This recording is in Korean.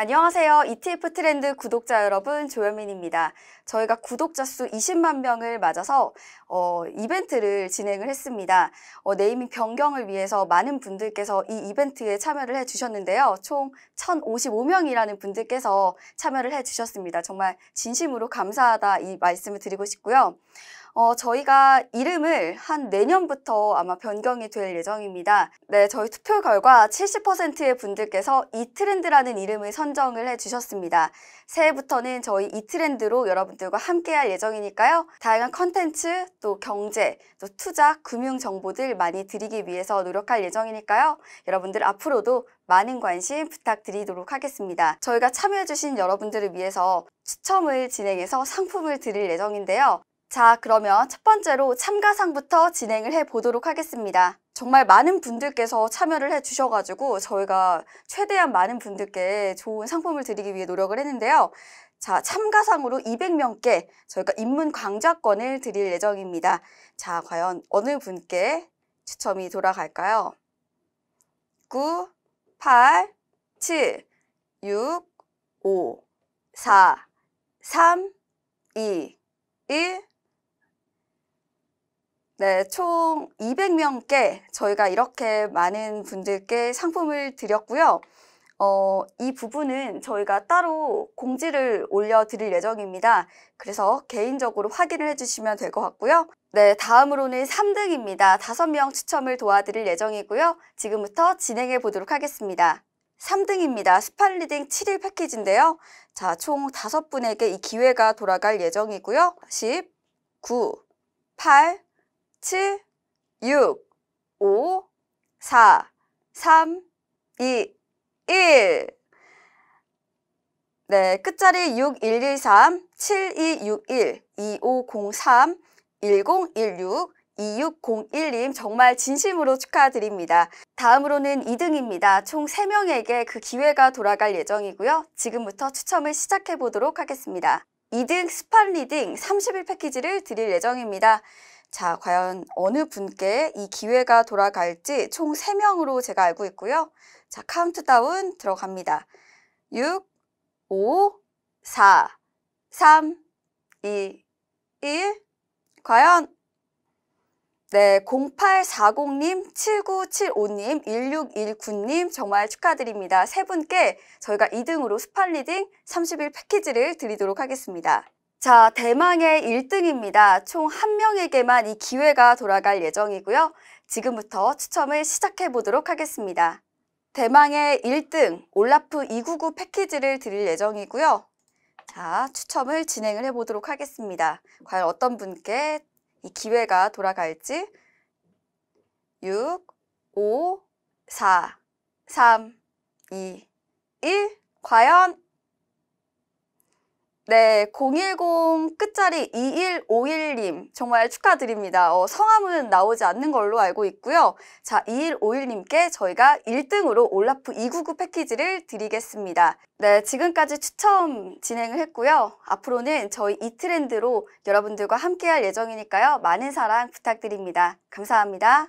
안녕하세요. ETF 트렌드 구독자 여러분, 조현민입니다. 저희가 구독자 수 20만 명을 맞아서 어, 이벤트를 진행을 했습니다. 어, 네이밍 변경을 위해서 많은 분들께서 이 이벤트에 참여를 해주셨는데요. 총 1,055명이라는 분들께서 참여를 해주셨습니다. 정말 진심으로 감사하다 이 말씀을 드리고 싶고요. 어, 저희가 이름을 한 내년부터 아마 변경이 될 예정입니다. 네, 저희 투표 결과 70%의 분들께서 이트렌드라는 이름을 선정을 해주셨습니다. 새해부터는 저희 이트렌드로 여러분들과 함께할 예정이니까요. 다양한 컨텐츠, 또 경제, 또 투자, 금융 정보들 많이 드리기 위해서 노력할 예정이니까요. 여러분들 앞으로도 많은 관심 부탁드리도록 하겠습니다. 저희가 참여해주신 여러분들을 위해서 추첨을 진행해서 상품을 드릴 예정인데요. 자, 그러면 첫 번째로 참가상부터 진행을 해보도록 하겠습니다. 정말 많은 분들께서 참여를 해주셔가지고 저희가 최대한 많은 분들께 좋은 상품을 드리기 위해 노력을 했는데요. 자, 참가상으로 200명께 저희가 입문 강좌권을 드릴 예정입니다. 자, 과연 어느 분께 추첨이 돌아갈까요? 9, 8, 7, 6, 5, 4, 3, 2, 1, 네, 총 200명께 저희가 이렇게 많은 분들께 상품을 드렸고요. 어, 이 부분은 저희가 따로 공지를 올려드릴 예정입니다. 그래서 개인적으로 확인을 해주시면 될 것 같고요. 네, 다음으로는 3등입니다. 5명 추첨을 도와드릴 예정이고요. 지금부터 진행해 보도록 하겠습니다. 3등입니다. 스판리딩 7일 패키지인데요. 자, 총 5분에게 이 기회가 돌아갈 예정이고요. 10, 9, 8, 7, 6, 5, 4, 3, 2, 1. 네, 끝자리 6, 1, 1, 3, 7, 2, 6, 1, 2, 5, 0, 3, 1, 0, 1, 6, 2601님 정말 진심으로 축하드립니다. 다음으로는 2등입니다. 총 3명에게 그 기회가 돌아갈 예정이고요. 지금부터 추첨을 시작해 보도록 하겠습니다. 2등 스팟 리딩 30일 패키지를 드릴 예정입니다. 자, 과연 어느 분께 이 기회가 돌아갈지 총 3명으로 제가 알고 있고요. 자, 카운트다운 들어갑니다. 6, 5, 4, 3, 2, 1. 과연 네, 0840님, 7975님, 1619님 정말 축하드립니다. 세 분께 저희가 2등으로 스판 리딩 30일 패키지를 드리도록 하겠습니다. 자, 대망의 1등입니다. 총 한명에게만이 기회가 돌아갈 예정이고요. 지금부터 추첨을 시작해 보도록 하겠습니다. 대망의 1등 올라프 299 패키지를 드릴 예정이고요. 자, 추첨을 진행을 해 보도록 하겠습니다. 과연 어떤 분께 이 기회가 돌아갈지 6, 5, 4, 3, 2, 1 과연 네, 010 끝자리 2151님 정말 축하드립니다. 어, 성함은 나오지 않는 걸로 알고 있고요. 자, 2151님께 저희가 1등으로 올라프 299 패키지를 드리겠습니다. 네, 지금까지 추첨 진행을 했고요. 앞으로는 저희 이 트렌드로 여러분들과 함께할 예정이니까요. 많은 사랑 부탁드립니다. 감사합니다.